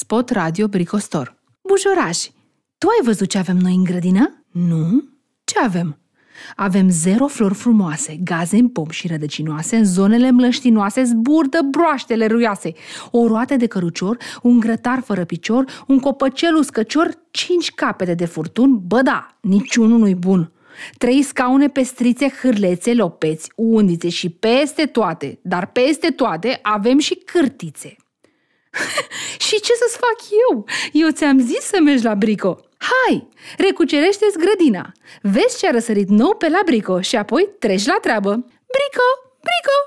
Spot Radio Bricostor. Bujoraș, tu ai văzut ce avem noi în grădină? Nu? Ce avem? Avem zero flori frumoase, gaze în pom și rădăcinoase, în zonele mlăștinoase zburdă broaștele ruioase, o roată de cărucior, un grătar fără picior, un copăcel uscăcior, cinci capete de furtun, bă da, niciunul nu-i bun. Trei scaune pe hârlețe, lopeți, undițe și peste toate, dar peste toate avem și cârtițe. Și ce să-ți fac eu? Eu ți-am zis să mergi la Brico. Hai, recucerește-ți grădina. Vezi ce a răsărit nou pe la Brico și apoi treci la treabă. Brico, Brico,